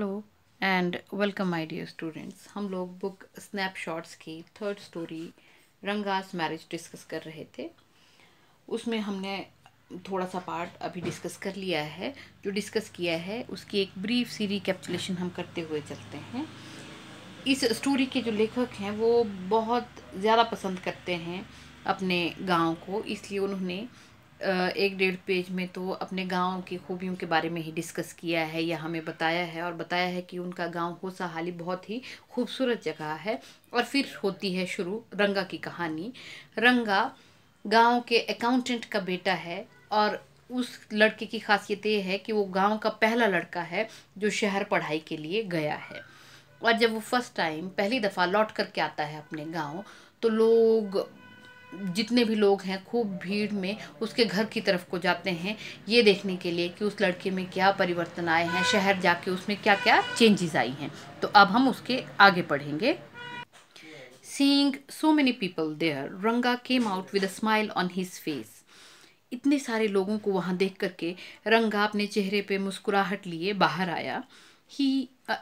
Hello and welcome my dear students हम लोग book snapshots की third story Ranga's marriage discuss कर रहे थे उसमें हमने थोड़ा सा पार्ट अभी डिस्कस कर लिया है जो डिस्कस किया है उसकी एक ब्रीफ सी कैप्चुलेशन हम करते हुए चलते हैं इस स्टोरी के जो लेखक हैं वो बहुत ज़्यादा पसंद करते हैं अपने गाँव को इसलिए उन्होंने एक डेढ़ पेज में तो अपने गांव की खूबियों के बारे में ही डिस्कस किया है या हमें बताया है और बताया है कि उनका गांव होसाहाली बहुत ही खूबसूरत जगह है और फिर होती है शुरू रंगा की कहानी रंगा गांव के अकाउंटेंट का बेटा है और उस लड़के की खासियत ये है कि वो गांव का पहला लड़का है जो शहर पढ़ाई के लिए गया है और जब वो फर्स्ट टाइम पहली दफ़ा लौट करके आता है अपने गांव तो लोग जितने भी लोग हैं खूब भीड़ में उसके घर की तरफ को जाते हैं ये देखने के लिए कि उस लड़के में क्या परिवर्तन आए हैं शहर जाके उसमें क्या क्या चेंजेस आई हैं तो अब हम उसके आगे पढ़ेंगे seeing so many people there Ranga came out with a smile on his face इतने सारे लोगों को वहाँ देख करके रंगा अपने चेहरे पे मुस्कुराहट लिए बाहर आया ही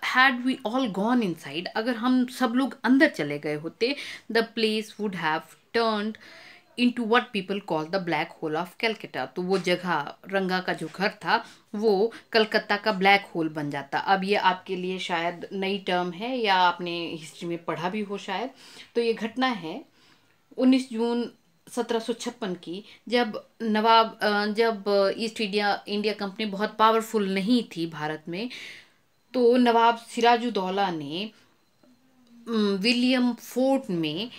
had we all gone inside अगर हम सब लोग अंदर चले गए होते the place would have turned into what people call the black hole of Calcutta. तो वो जगह रंगा का जो घर था वो कलकत्ता का ब्लैक होल बन जाता अब ये आपके लिए शायद नई टर्म है या आपने हिस्ट्री में पढ़ा भी हो शायद तो ये घटना है 19 जून 1756 की जब नवाब जब ईस्ट इंडिया इंडिया कंपनी बहुत पावरफुल नहीं थी भारत में तो नवाब सिराजुद्दौला ने विलियम फोर्ट में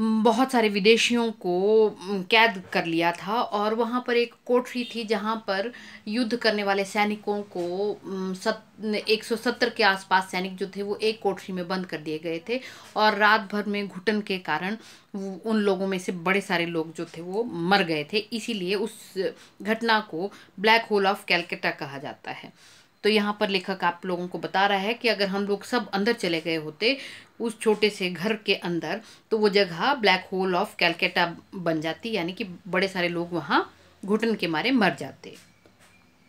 बहुत सारे विदेशियों को कैद कर लिया था और वहाँ पर एक कोठरी थी जहाँ पर युद्ध करने वाले सैनिकों को सत एक सौ सत्तर के आसपास सैनिक जो थे वो एक कोठरी में बंद कर दिए गए थे और रात भर में घुटन के कारण उन लोगों में से बड़े सारे लोग जो थे वो मर गए थे इसीलिए उस घटना को ब्लैक होल ऑफ कैलकटा कहा जाता है तो यहाँ पर लेखक आप लोगों को बता रहा है कि अगर हम लोग सब अंदर चले गए होते उस छोटे से घर के अंदर तो वो जगह ब्लैक होल ऑफ कैलकाटा बन जाती यानी कि बड़े सारे लोग वहाँ घुटन के मारे मर जाते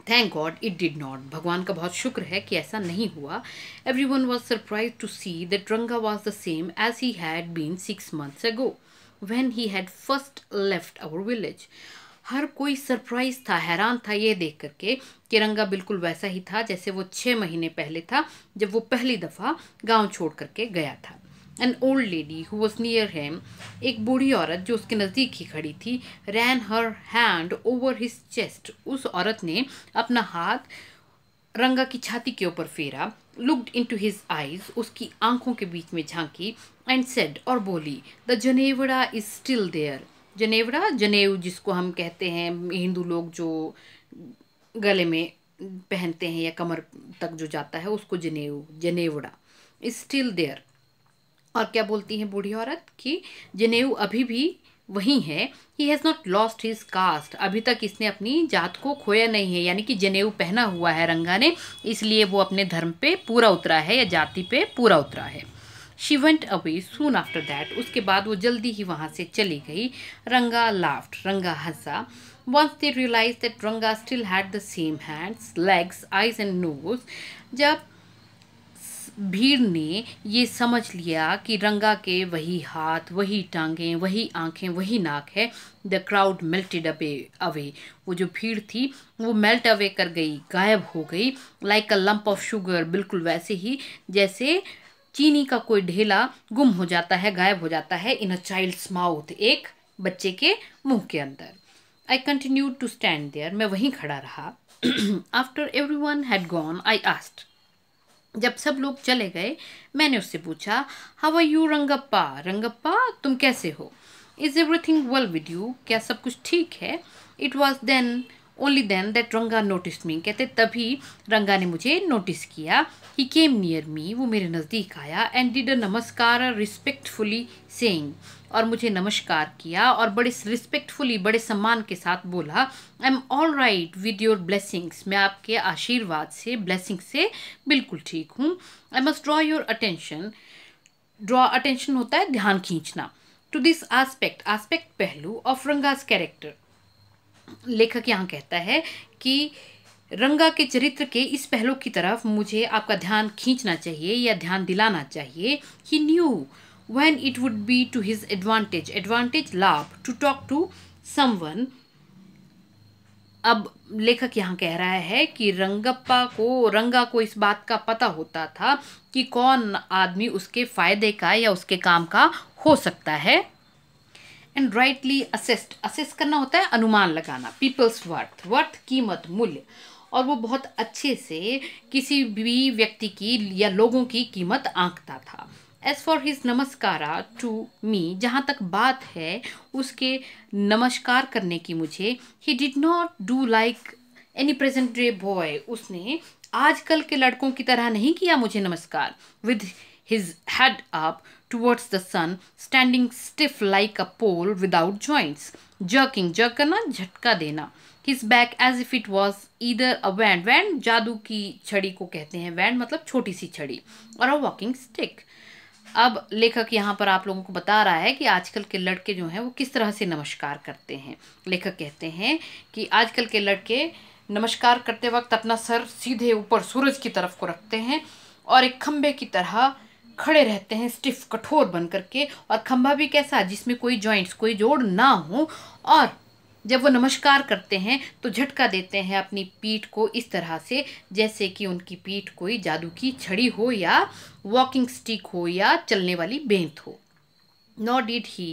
thank God it did not भगवान का बहुत शुक्र है कि ऐसा नहीं हुआ everyone was surprise to see that Ranga was the same as he had been six months ago when he had first left our village हर कोई सरप्राइज था हैरान था ये देख करके कि रंगा बिल्कुल वैसा ही था जैसे वो छः महीने पहले था जब वो पहली दफ़ा गांव छोड़ करके गया था an old lady who was near him एक बूढ़ी औरत जो उसके नज़दीक ही खड़ी थी ran her hand over his chest उस औरत ने अपना हाथ रंगा की छाती के ऊपर फेरा looked into his eyes उसकी आंखों के बीच में झांकी एंड सेड और बोली the janewara is still there जनेवरा जनेऊ जिसको हम कहते हैं हिंदू लोग जो गले में पहनते हैं या कमर तक जो जाता है उसको जनेऊ जनेवड़ा इज स्टिल देयर और क्या बोलती है बूढ़ी औरत कि जनेऊ अभी भी वही है he has not lost his caste अभी तक इसने अपनी जात को खोया नहीं है यानी कि जनेऊ पहना हुआ है रंगा ने इसलिए वो अपने धर्म पे पूरा उतरा है या जाति पे पूरा उतरा है she went away soon after that उसके बाद वो जल्दी ही वहाँ से चली गई रंगा लाफ्ट रंगा हंसा once they realize that Ranga still had the same hands legs eyes and nose जब भीड़ ने ये समझ लिया कि रंगा के वही हाथ वही टांगें वही आंखें वही नाक है the crowd melted away away वो जो भीड़ थी वो मेल्ट अवे कर गई गायब हो गई like a lump of sugar बिल्कुल वैसे ही जैसे चीनी का कोई ढेला गुम हो जाता है गायब हो जाता है इन अ चाइल्ड्स माउथ एक बच्चे के मुंह के अंदर I continue to stand there मैं वहीं खड़ा रहा after everyone had gone I asked जब सब लोग चले गए मैंने उससे पूछा how are you Rangappa Rangappa तुम कैसे हो is everything well with you क्या सब कुछ ठीक है it was then only then that Ranga notice me कहते तभी रंगा ने मुझे नोटिस किया ही केम नियर मी वो मेरे नज़दीक आया एंड डिड अ नमस्कार रिस्पेक्टफुली सेंग और मुझे नमस्कार किया और बड़े रिस्पेक्टफुली बड़े सम्मान के साथ बोला I am all right with your blessings मैं आपके आशीर्वाद से ब्लेसिंग से बिल्कुल ठीक हूँ I must draw your attention draw attention होता है ध्यान खींचना टू दिस आस्पेक्ट आस्पेक्ट पहलू ऑफ रंगाज कैरेक्टर लेखक यहाँ कहता है कि रंगा के चरित्र के इस पहलू की तरफ मुझे आपका ध्यान खींचना चाहिए या ध्यान दिलाना चाहिए he knew when it would be to his advantage advantage लाभ टू टॉक टू someone अब लेखक यहाँ कह रहा है कि रंगप्पा को रंगा को इस बात का पता होता था कि कौन आदमी उसके फ़ायदे का या उसके काम का हो सकता है एंड राइटली असेस्ट असेस करना होता है अनुमान लगाना पीपल्स वर्थ वर्थ कीमत मूल्य और वो बहुत अच्छे से किसी भी व्यक्ति की या लोगों की कीमत आंकता था as for his namaskara to me जहाँ तक बात है उसके नमस्कार करने की मुझे he did not do like any present day boy उसने आजकल के लड़कों की तरह नहीं किया मुझे नमस्कार with his head up towards the sun, standing stiff like a pole without joints. Jerking, jerk करना, झटका देना. His back as if it was either a wand, wand जादू ki छड़ी ko kehte hain wand matlab choti si छड़ी, or a walking stick. अब लेखक यहाँ पर आप लोगों को बता रहा है कि आजकल के लड़के जो हैं वो किस तरह से नमस्कार करते हैं लेखक कहते हैं कि आजकल के लड़के नमस्कार करते वक्त अपना सर सीधे ऊपर सूरज की तरफ को रखते हैं और एक खम्भे की तरह खड़े रहते हैं स्टिफ कठोर बन करके और खंभा भी कैसा जिसमें कोई जॉइंट्स कोई जोड़ ना हो और जब वो नमस्कार करते हैं तो झटका देते हैं अपनी पीठ को इस तरह से जैसे कि उनकी पीठ कोई जादू की छड़ी हो या वॉकिंग स्टिक हो या चलने वाली बेंत हो not did he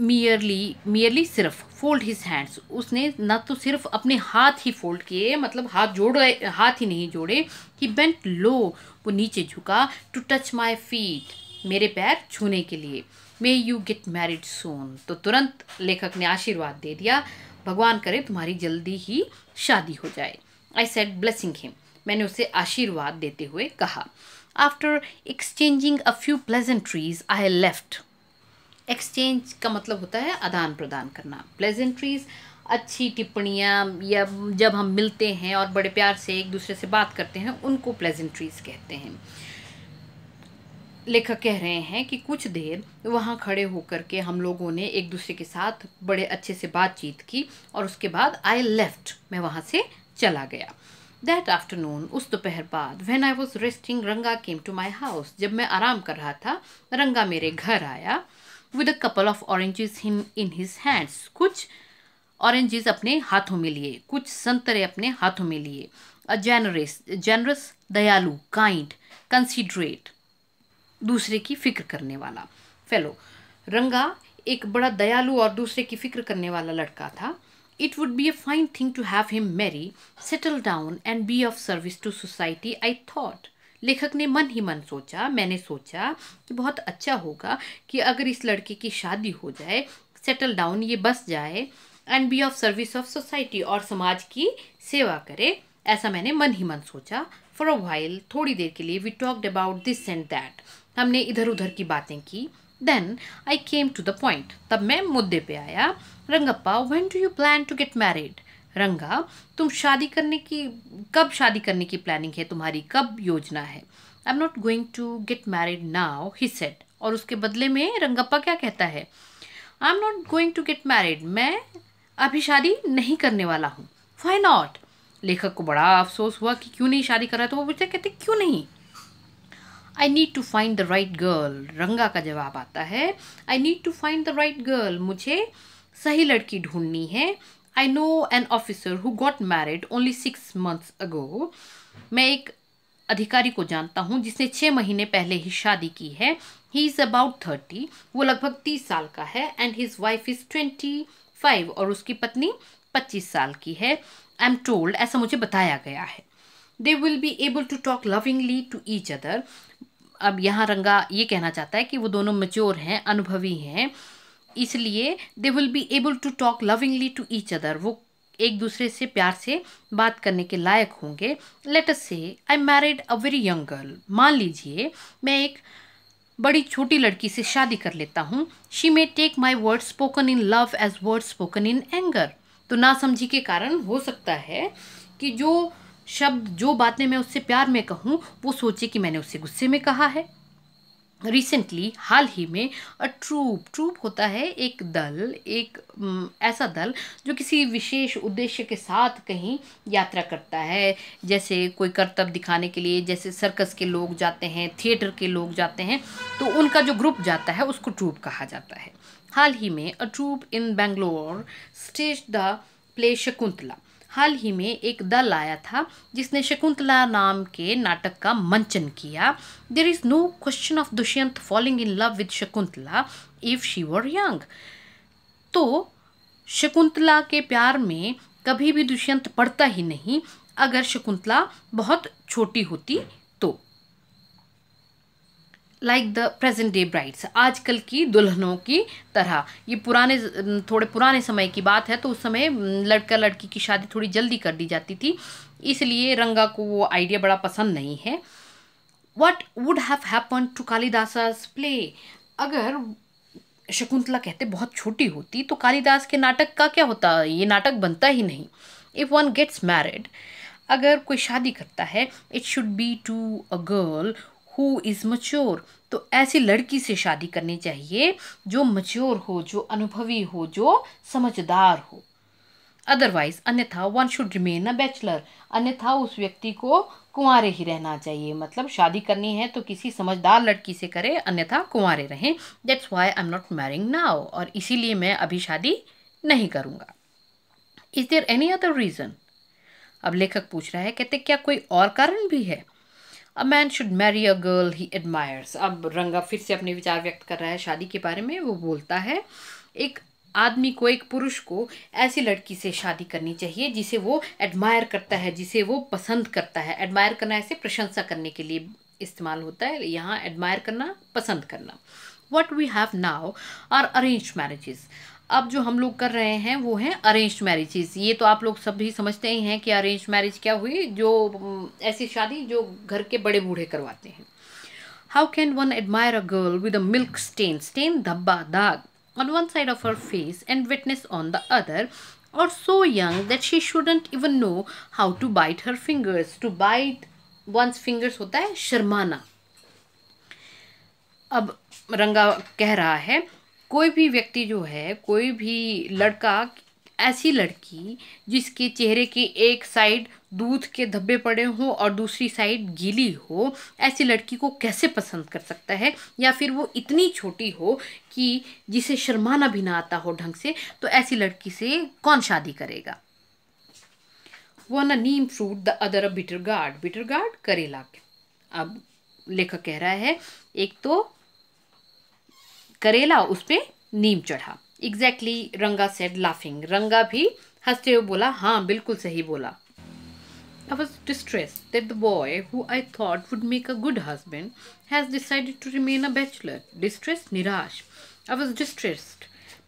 merely merely सिर्फ फोल्ड हिज हैंड्स उसने ना तो सिर्फ अपने हाथ ही फोल्ड किए मतलब हाथ जोड़ हाथ ही नहीं जोड़े ही बेंट लो वो नीचे झुका टू टच माई फीट मेरे पैर छूने के लिए may you get married soon तो तुरंत लेखक ने आशीर्वाद दे दिया भगवान करे तुम्हारी जल्दी ही शादी हो जाए आई सेट ब्लेसिंग हिम मैंने उसे आशीर्वाद देते हुए कहा after exchanging a few pleasantries I left exchange का मतलब होता है आदान प्रदान करना प्लेजेंट्रीज अच्छी टिप्पणियाँ या जब हम मिलते हैं और बड़े प्यार से एक दूसरे से बात करते हैं उनको प्लेजेंट्रीज कहते हैं लेखक कह रहे हैं कि कुछ देर वहाँ खड़े होकर के हम लोगों ने एक दूसरे के साथ बड़े अच्छे से बातचीत की और उसके बाद आई लेफ्ट मैं वहाँ से चला गया दैट आफ्टरनून उस दोपहर बाद वेन आई वॉज रेस्टिंग रंगा केम टू माई हाउस जब मैं आराम कर रहा था रंगा मेरे घर आया with a couple of oranges him in his hands कुछ ऑरेंजेस अपने हाथों में लिए कुछ संतरे अपने हाथों में लिए अ जेनरस जेनरस दयालु काइंड कंसिडरेट दूसरे की फिक्र करने वाला फेलो रंगा एक बड़ा दयालु और दूसरे की फिक्र करने वाला लड़का था it would be a fine thing to have him marry settle down and be of service to society I thought लेखक ने मन ही मन सोचा मैंने सोचा कि बहुत अच्छा होगा कि अगर इस लड़के की शादी हो जाए सेटल डाउन ये बस जाए and be of service of society और समाज की सेवा करे ऐसा मैंने मन ही मन सोचा फॉर अ वाइल थोड़ी देर के लिए we talked about this and that हमने इधर उधर की बातें की then I came to the point तब मैं मुद्दे पे आया Rangappa when do you plan to get married Ranga तुम शादी करने की कब शादी करने की प्लानिंग है तुम्हारी कब योजना है I am not going to get married now he said और उसके बदले में रंगप्पा क्या कहता है I am not going to get married मैं अभी शादी नहीं करने वाला हूँ वाई नॉट लेखक को बड़ा अफसोस हुआ कि क्यों नहीं शादी कर रहा तो वो पूछते कहते क्यों नहीं I need to find the right girl Ranga का जवाब आता है I need to find the right girl मुझे सही लड़की ढूंढनी है I know an officer who got married only six months ago मैं एक अधिकारी को जानता हूँ जिसने छः महीने पहले ही शादी की है ही इज़ अबाउट थर्टी वो लगभग तीस साल का है and his wife is twenty five और उसकी पत्नी पच्चीस साल की है आई एम टोल्ड ऐसा मुझे बताया गया है they will be able to talk lovingly to each other अब यहाँ रंगा ये कहना चाहता है कि वो दोनों मच्योर हैं अनुभवी हैं इसलिए they will be able to talk lovingly to each other वो एक दूसरे से प्यार से बात करने के लायक होंगे let us say I married a very young girl मान लीजिए मैं एक बड़ी छोटी लड़की से शादी कर लेता हूँ she may take my word spoken in love as word spoken in anger तो ना समझी के कारण हो सकता है कि जो शब्द जो बातें मैं उससे प्यार में कहूँ वो सोचे कि मैंने उससे गुस्से में कहा है रिसेंटली हाल ही में अ ट्रूप ट्रूप होता है एक दल एक ऐसा दल जो किसी विशेष उद्देश्य के साथ कहीं यात्रा करता है जैसे कोई करतब दिखाने के लिए जैसे सर्कस के लोग जाते हैं थिएटर के लोग जाते हैं तो उनका जो ग्रुप जाता है उसको ट्रूप कहा जाता है हाल ही में a troupe in Bangalore stage the play Shakuntala हाल ही में एक दल आया था जिसने शकुंतला नाम के नाटक का मंचन किया there is no question of Dushyant falling in love with Shakuntala if she were young तो शकुंतला के प्यार में कभी भी दुष्यंत पड़ता ही नहीं अगर शकुंतला बहुत छोटी होती like the present day brides आजकल की दुल्हनों की तरह ये पुराने थोड़े पुराने समय की बात है तो उस समय लड़का लड़की की शादी थोड़ी जल्दी कर दी जाती थी इसलिए रंगा को वो आइडिया बड़ा पसंद नहीं है what would have happen to Kalidasa play अगर शकुंतला कहते बहुत छोटी होती तो कालिदास के नाटक का क्या होता ये नाटक बनता ही नहीं इफ़ वन गेट्स मैरिड अगर कोई शादी करता है it should be to a girl who is mature तो ऐसी लड़की से शादी करनी चाहिए जो मच्योर हो जो अनुभवी हो जो समझदार हो अदरवाइज अन्यथा one should remain a bachelor अन्यथा उस व्यक्ति को कुंवारे ही रहना चाहिए मतलब शादी करनी है तो किसी समझदार लड़की से करें अन्यथा कुंवारे रहें that's why I am not marrying now और इसीलिए मैं अभी शादी नहीं करूँगा is there any other reason अब लेखक पूछ रहा है कहते क्या कोई और कारण भी है a man should marry a girl he admires अब रंगा फिर से अपने विचार व्यक्त कर रहा है शादी के बारे में वो बोलता है एक आदमी को एक पुरुष को ऐसी लड़की से शादी करनी चाहिए जिसे वो एडमायर करता है जिसे वो पसंद करता है एडमायर करना ऐसे प्रशंसा करने के लिए इस्तेमाल होता है यहाँ एडमायर करना पसंद करना what we have now are arrange marriages अब जो हम लोग कर रहे हैं वो है अरेंज मैरिजेस ये तो आप लोग सभी समझते ही हैं कि अरेंज मैरिज क्या हुई जो ऐसी शादी जो घर के बड़े बूढ़े करवाते हैं how can one admire a girl with a milk stain stain धब्बा दाग on one side of her face and wetness on the other और so young that she shouldn't even know how to bite her fingers to bite one's fingers होता है शर्माना अब रंगा कह रहा है कोई भी व्यक्ति जो है कोई भी लड़का ऐसी लड़की जिसके चेहरे की एक साइड दूध के धब्बे पड़े हों और दूसरी साइड गीली हो ऐसी लड़की को कैसे पसंद कर सकता है या फिर वो इतनी छोटी हो कि जिसे शर्माना भी ना आता हो ढंग से तो ऐसी लड़की से कौन शादी करेगा one neem fruit the other bitter gourd bitter gourd करेला अब लेखक कह रहा है एक तो करेला उस पर नीम चढ़ा exactly exactly, Ranga said laughing Ranga भी हंसते हुए बोला हाँ बिल्कुल सही बोला I was distressed that the boy, who I thought would make a good husband, has decided to remain a bachelor. Distressed, निराश. I was distressed.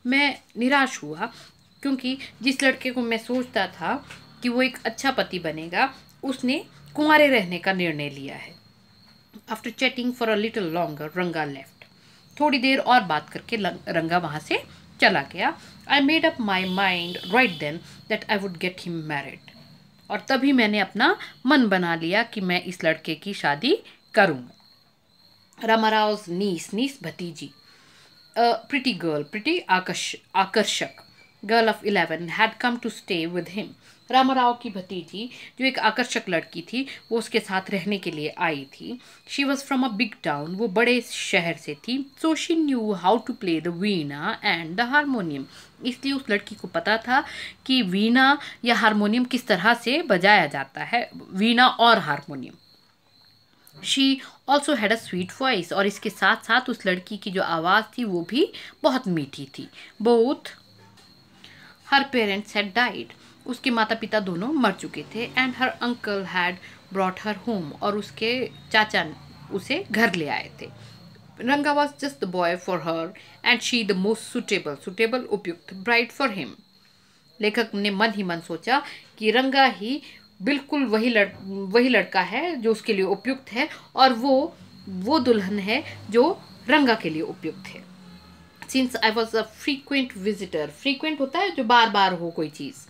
मैं निराश हुआ क्योंकि जिस लड़के को मैं सोचता था कि वो एक अच्छा पति बनेगा उसने कुंवारे रहने का निर्णय लिया है After chatting for a little longer, रंगा left. थोड़ी देर और बात करके रंगा वहाँ से चला गया I made up my mind right then that I would get him married और तभी मैंने अपना मन बना लिया कि मैं इस लड़के की शादी करूँगा रामाराव नीस नीस भतीजी प्रिटी गर्ल प्रिटी आकर्ष आकर्षक girl of 11 had come to stay with him Rama Rao की भतीजी जो एक आकर्षक लड़की थी वो उसके साथ रहने के लिए आई थी she was from a big town वो बड़े शहर से थी so she knew how to play the veena and the harmonium इसलिए उस लड़की को पता था कि वीणा या हारमोनियम किस तरह से बजाया जाता है वीणा और harmonium she also had a sweet voice और इसके साथ साथ उस लड़की की जो आवाज़ थी वो भी बहुत मीठी थी both her parents had died उसके माता पिता दोनों मर चुके थे and her uncle had brought her home और उसके चाचा उसे घर ले आए थे Ranga was just the boy for her and she the most suitable suitable उपयुक्त ब्राइट फॉर हिम लेखक ने मन ही मन सोचा कि रंगा ही बिल्कुल वही लड़ वही लड़का है जो उसके लिए उपयुक्त है और वो वो दुल्हन है जो रंगा के लिए उपयुक्त है since I was a frequent visitor frequent होता है जो बार बार हो कोई चीज़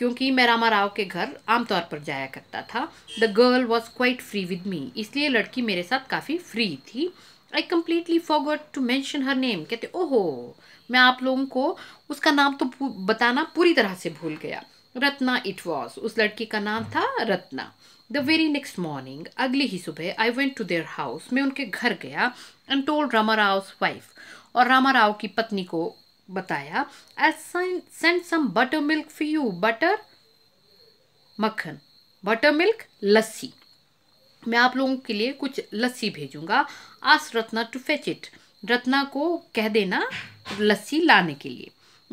क्योंकि मैं रामा राव के घर आमतौर पर जाया करता था the girl was quite free with me इसलिए लड़की मेरे साथ काफ़ी फ्री थी I completely forgot to mention her name कहते ओहो मैं आप लोगों को उसका नाम तो बताना पूरी तरह से भूल गया रत्ना इट वॉज उस लड़की का नाम था Ratna the very next morning अगली ही सुबह I went to their house मैं उनके घर गया and told Rama Rao wife और रामा राव की पत्नी को बताया I send some butter milk for you butter मक्खन बटर मिल्क लस्सी मैं आप लोगों के लिए कुछ लस्सी भेजूंगा ask Ratna to fetch it Ratna को कह देना लस्सी लाने के लिए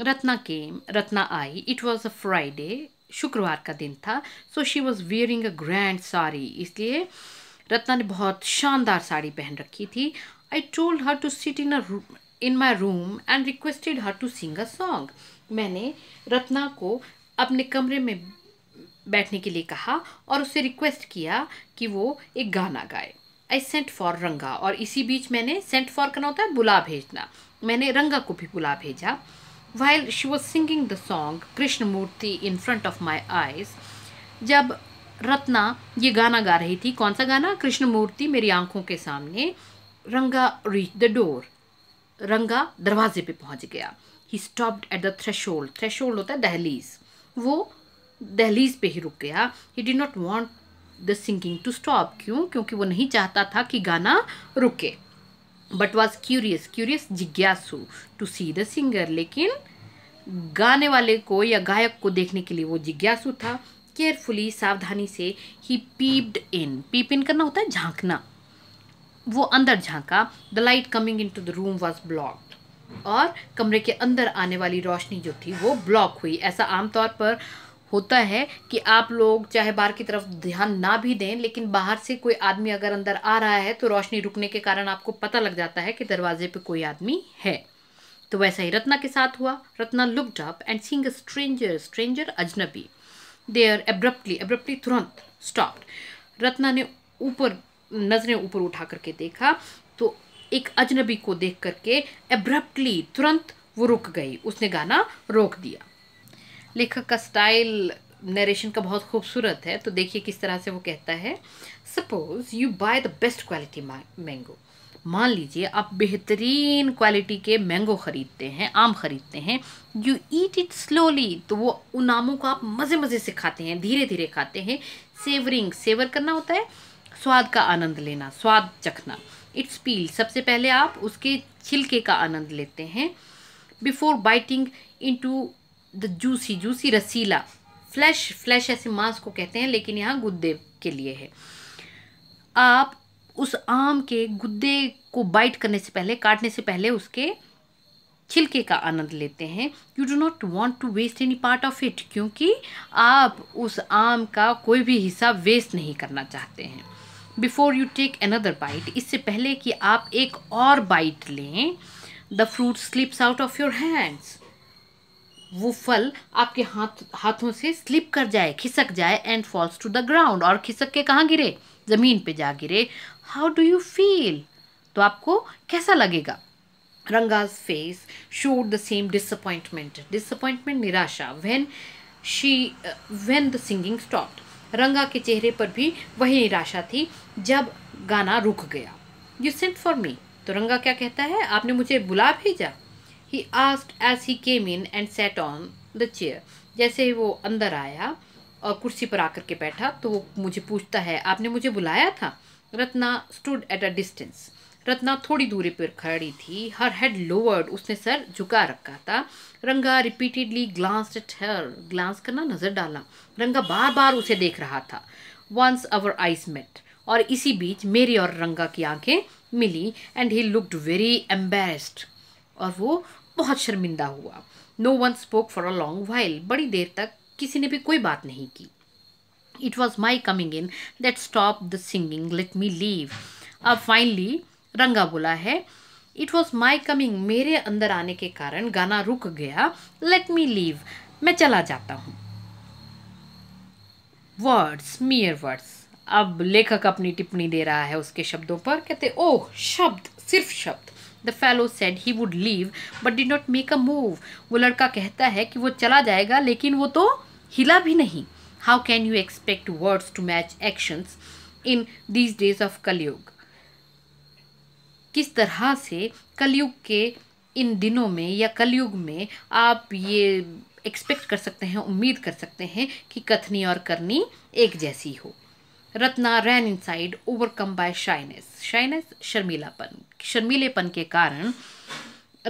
Ratna came Ratna I it was a Friday शुक्रवार का दिन था so she was wearing a grand sari इसलिए रत्ना ने बहुत शानदार साड़ी पहन रखी थी I told her to sit in a in my room and requested her to sing a song मैंने रत्ना को अपने कमरे में बैठने के लिए कहा और उससे रिक्वेस्ट किया कि वो एक गाना गाए आई सेंट फॉर रंगा और इसी बीच मैंने सेंट फॉर करना होता है बुला भेजना मैंने रंगा को भी बुला भेजा while she was singing the song Krishna Murthy in front of my eyes जब रत्ना ये गाना गा रही थी कौन सा गाना कृष्ण मूर्ति मेरी आंखों के सामने रंगा रीच द डोर रंगा दरवाजे पे पहुंच गया he stopped at the threshold threshold होता है दहलीज वो दहलीज पे ही रुक गया he did not want the singing to stop क्यों क्योंकि वो नहीं चाहता था कि गाना रुके बट वॉज क्यूरियस क्यूरियस जिज्ञासु टू सी द सिंगर लेकिन गाने वाले को या गायक को देखने के लिए वो जिज्ञासु था केयरफुली सावधानी से ही पीप्ड इन पीप इन करना होता है झांकना वो अंदर झांका the light coming into the room was blocked और कमरे के अंदर आने वाली रोशनी जो थी वो ब्लॉक हुई ऐसा आमतौर पर होता है कि आप लोग चाहे बाहर की तरफ ध्यान ना भी दें लेकिन बाहर से कोई आदमी अगर अंदर आ रहा है तो रोशनी रुकने के कारण आपको पता लग जाता है कि दरवाजे पे कोई आदमी है तो वैसा ही रत्ना के साथ हुआ रत्ना लुकड अप एंड सींग अ स्ट्रेंजर स्ट्रेंजर अजनबी देयर एब्रप्टली एब्रप्टली तुरंत स्टॉप रत्ना ने ऊपर नज़रें ऊपर उठा करके देखा तो एक अजनबी को देख करके एब्रप्टली तुरंत वो रुक गई उसने गाना रोक दिया लेखक का स्टाइल नरेशन का बहुत खूबसूरत है तो देखिए किस तरह से वो कहता है suppose you buy the best quality mango मान लीजिए आप बेहतरीन क्वालिटी के मैंगो ख़रीदते हैं आम ख़रीदते हैं यू ईट इट स्लोली तो वो उन आमों को आप मज़े मज़े से खाते हैं धीरे धीरे खाते हैं सेवरिंग सेवर करना होता है स्वाद का आनंद लेना स्वाद चखना इट्स पील सबसे पहले आप उसके छिलके का आनंद लेते हैं before biting into the juicy juicy रसीला फ्लैश फ्लैश ऐसे मांस को कहते हैं लेकिन यहाँ गुद्दे के लिए है आप उस आम के गुद्दे को बाइट करने से पहले काटने से पहले उसके छिलके का आनंद लेते हैं you do not want to waste any part of it क्योंकि आप उस आम का कोई भी हिस्सा वेस्ट नहीं करना चाहते हैं before you take another bite इससे पहले कि आप एक और बाइट लें the fruit slips out of your hands वो फल आपके हाथ हाथों से स्लिप कर जाए खिसक जाए and falls to the ground और खिसक के कहाँ गिरे ज़मीन पे जा गिरे हाउ डू यू फील तो आपको कैसा लगेगा Ranga's face showed the same disappointment disappointment निराशा when she when the singing stopped Ranga के चेहरे पर भी वही निराशा थी जब गाना रुक गया यू सेंट फॉर मी तो रंगा क्या कहता है आपने मुझे बुला भेजा he asked as he came in and sat on the chair जैसे ही वो अंदर आया और कुर्सी पर आकर के बैठा तो वो मुझे पूछता है आपने मुझे बुलाया था Ratna stood at a distance Ratna थोड़ी दूरी पर खड़ी थी हर हेड लोवर्ड उसने सर झुका रखा था Ranga repeatedly glance at her glance करना नज़र डाला रंगा बार बार उसे देख रहा था वंस आवर आइज मेट और इसी बीच मेरी और रंगा की आंखें मिली and he looked very embarrassed और वो बहुत शर्मिंदा हुआ no one spoke for a long while बड़ी देर तक किसी ने भी कोई बात नहीं की it was my coming in that stop the singing let me leave अब फाइनली रंगा बोला है इट वॉज माई कमिंग मेरे अंदर आने के कारण गाना रुक गया लेट मी लीव मैं चला जाता हूँ वर्ड्स मियर वर्ड्स अब लेखक अपनी टिप्पणी दे रहा है उसके शब्दों पर कहते ओह शब्द सिर्फ शब्द the fellow said he would leave but did not make a move वो लड़का कहता है कि वो चला जाएगा लेकिन वो तो हिला भी नहीं how can you expect words to match actions in these days of Kalyug किस तरह से कलयुग के इन दिनों में या कलयुग में आप ये एक्सपेक्ट कर सकते हैं उम्मीद कर सकते हैं कि कथनी और करनी एक जैसी हो Ratna ran inside overcome by shyness shyness शर्मीलापन शर्मीलेपन के कारण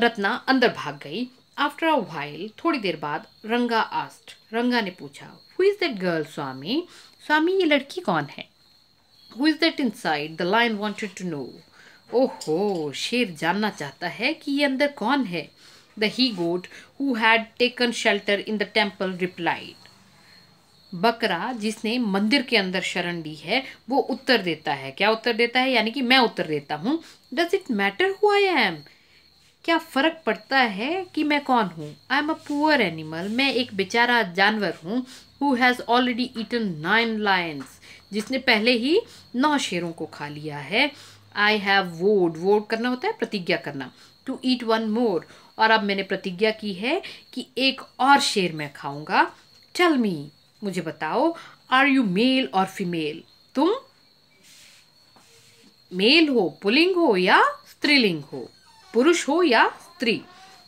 रत्ना अंदर भाग गई आफ्टर अ वाइल थोड़ी देर बाद रंगा आस्ट रंगा ने पूछा who is that girl Swami Swami ये लड़की कौन है who is that inside the line wanted to know ओहो शेर जानना चाहता है कि ये अंदर कौन है the he goat who had taken shelter in the temple replied बकरा जिसने मंदिर के अंदर शरण ली है वो उत्तर देता है क्या उत्तर देता है यानी कि मैं उत्तर देता हूँ does it matter who I am क्या फ़र्क पड़ता है कि मैं कौन हूँ I am a poor animal मैं एक बेचारा जानवर हूँ who has already eaten nine lines जिसने पहले ही नौ शेरों को खा लिया है आई हैव वोड वोड करना होता है प्रतिज्ञा करना टू ईट वन मोर और अब मैंने प्रतिज्ञा की है कि एक और शेर मैं खाऊंगा चल मी मुझे बताओ आर यू मेल और फीमेल तुम मेल हो पुलिंग हो या स्त्रीलिंग हो पुरुष हो या स्त्री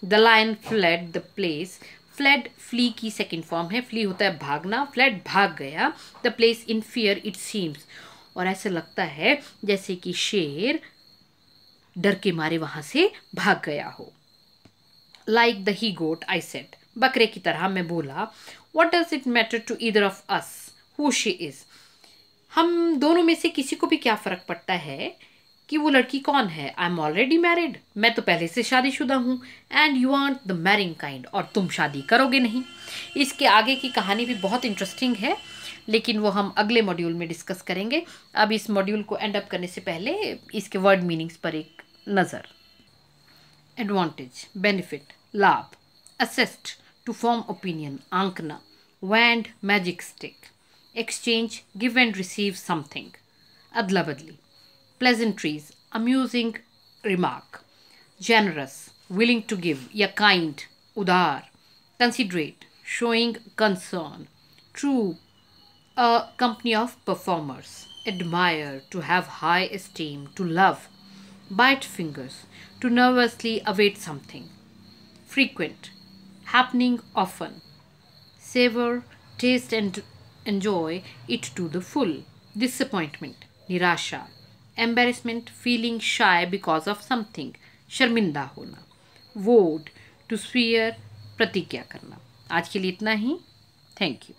the line fled the place fled flee की सेकेंड फॉर्म है फ्ली होता है भागना फ्लैट भाग गया the place in fear it seems और ऐसे लगता है जैसे कि शेर डर के मारे वहां से भाग गया हो like the he goat I said बकरे की तरह मैं बोला what does it matter to either of us who she is हम दोनों में से किसी को भी क्या फ़र्क पड़ता है कि वो लड़की कौन है आई एम ऑलरेडी मैरिड मैं तो पहले से शादीशुदा हूँ and you are the marrying kind और तुम शादी करोगे नहीं इसके आगे की कहानी भी बहुत इंटरेस्टिंग है लेकिन वो हम अगले मॉड्यूल में डिस्कस करेंगे अब इस मॉड्यूल को एंड अप करने से पहले इसके वर्ड मीनिंग्स पर एक नज़र एडवांटेज बेनिफिट लाभ असिस्ट टू फॉर्म ओपिनियन आंकना wand magic stick exchange give and receive something अदला बदली pleasantries amusing remark generous willing to give या काइंड उदार considerate showing concern true a company of performers, admire, to have high esteem, to love, bite fingers, to nervously await something, frequent, happening often, savor, taste and enjoy it to the full, disappointment, nirasha, embarrassment, feeling shy because of something, sharminda hona vote to swear pratikya karna. आज के लिए इतना ही Thank you.